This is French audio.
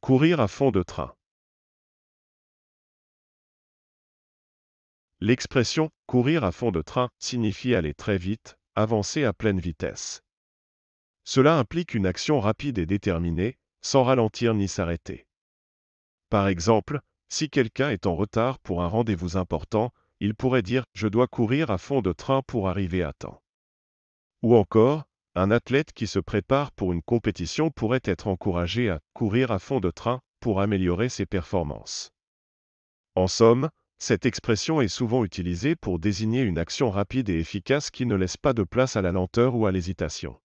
Courir à fond de train. L'expression courir à fond de train signifie aller très vite, avancer à pleine vitesse. Cela implique une action rapide et déterminée, sans ralentir ni s'arrêter. Par exemple, si quelqu'un est en retard pour un rendez-vous important, il pourrait dire ⁇ Je dois courir à fond de train pour arriver à temps ⁇ Ou encore, un athlète qui se prépare pour une compétition pourrait être encouragé à courir à fond de train pour améliorer ses performances. En somme, cette expression est souvent utilisée pour désigner une action rapide et efficace qui ne laisse pas de place à la lenteur ou à l'hésitation.